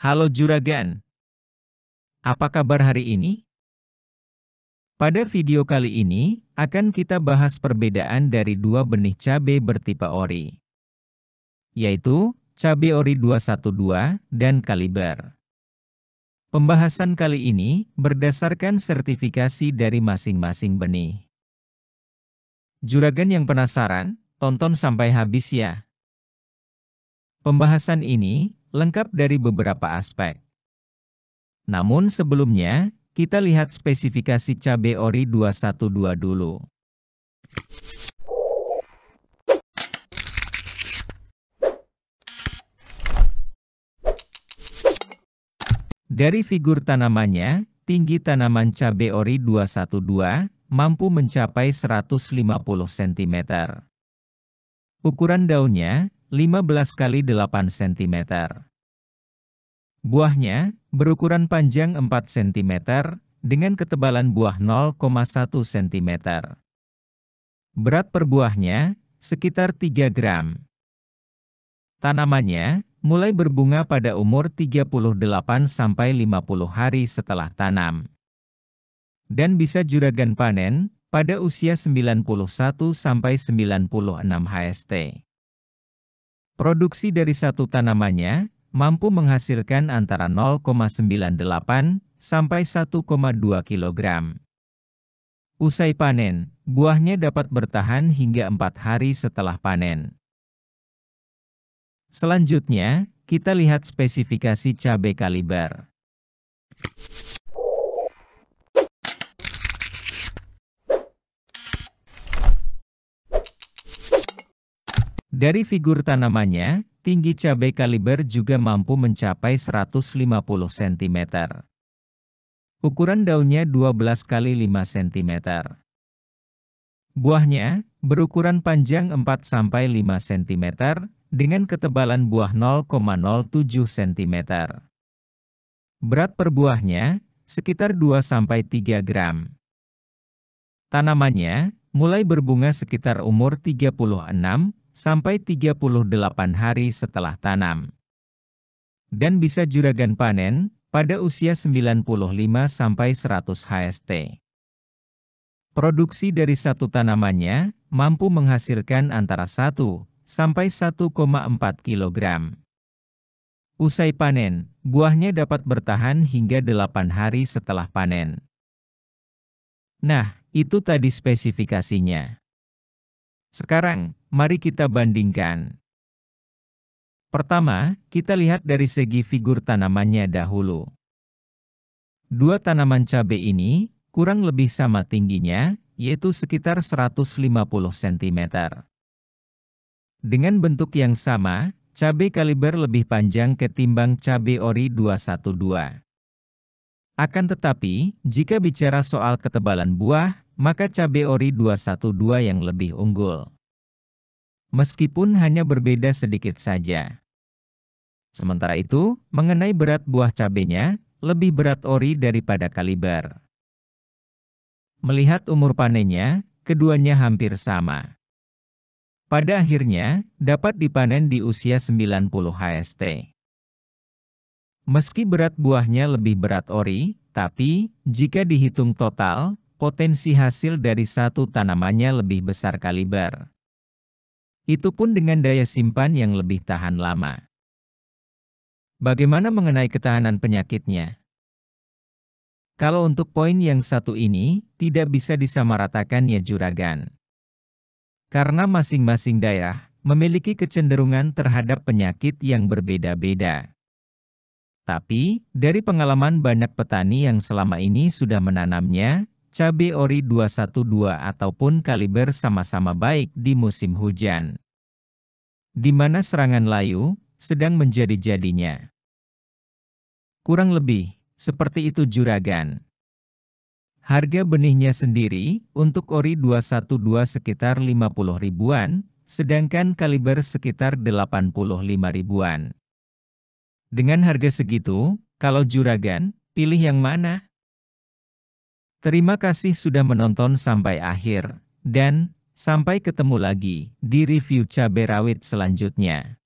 Halo Juragan. Apa kabar hari ini? Pada video kali ini, akan kita bahas perbedaan dari dua benih cabai bertipe ori. Yaitu, cabai ori 212 dan kaliber. Pembahasan kali ini berdasarkan sertifikasi dari masing-masing benih. Juragan yang penasaran, tonton sampai habis ya. Pembahasan ini lengkap dari beberapa aspek. Namun sebelumnya, kita lihat spesifikasi cabai ori 212 dulu. Dari figur tanamannya, tinggi tanaman cabai ori 212 mampu mencapai 150 cm. Ukuran daunnya, 15 kali 8 cm. Buahnya berukuran panjang 4 cm dengan ketebalan buah 0,1 cm. Berat per buahnya sekitar 3 gram. Tanamannya mulai berbunga pada umur 38 sampai 50 hari setelah tanam. Dan bisa juragan panen pada usia 91 sampai 96 HST. Produksi dari satu tanamannya mampu menghasilkan antara 0,98 sampai 1,2 kg. Usai panen, buahnya dapat bertahan hingga 4 hari setelah panen. Selanjutnya, kita lihat spesifikasi cabai kaliber. Dari figur tanamannya, tinggi cabai kaliber juga mampu mencapai 150 cm. Ukuran daunnya 12 x 5 cm. Buahnya berukuran panjang 4-5 cm dengan ketebalan buah 0,07 cm. Berat per buahnya sekitar 2-3 gram. Tanamannya mulai berbunga sekitar umur 36 sampai 38 hari setelah tanam. Dan bisa juragan panen pada usia 95 sampai 100 HST. Produksi dari satu tanamannya mampu menghasilkan antara 1 sampai 1,4 kg. Usai panen, buahnya dapat bertahan hingga 8 hari setelah panen. Nah, itu tadi spesifikasinya. Sekarang, Mari kita bandingkan. Pertama, kita lihat dari segi figur tanamannya dahulu. Dua tanaman cabai ini kurang lebih sama tingginya, yaitu sekitar 150 cm. Dengan bentuk yang sama, cabai kaliber lebih panjang ketimbang cabai ori 212. Akan tetapi, jika bicara soal ketebalan buah, maka cabai ori 212 yang lebih unggul meskipun hanya berbeda sedikit saja. Sementara itu, mengenai berat buah cabenya, lebih berat ori daripada kaliber. Melihat umur panennya, keduanya hampir sama. Pada akhirnya, dapat dipanen di usia 90 HST. Meski berat buahnya lebih berat ori, tapi, jika dihitung total, potensi hasil dari satu tanamannya lebih besar kaliber. Itu pun dengan daya simpan yang lebih tahan lama. Bagaimana mengenai ketahanan penyakitnya? Kalau untuk poin yang satu ini, tidak bisa disamaratakan ya juragan. Karena masing-masing daerah memiliki kecenderungan terhadap penyakit yang berbeda-beda. Tapi, dari pengalaman banyak petani yang selama ini sudah menanamnya, cabai ori 212 ataupun kaliber sama-sama baik di musim hujan. Di mana serangan layu sedang menjadi-jadinya. Kurang lebih, seperti itu juragan. Harga benihnya sendiri untuk ori 212 sekitar 50 ribuan, sedangkan kaliber sekitar 85 ribuan. Dengan harga segitu, kalau juragan, pilih yang mana? Terima kasih sudah menonton sampai akhir, dan sampai ketemu lagi di review cabai rawit selanjutnya.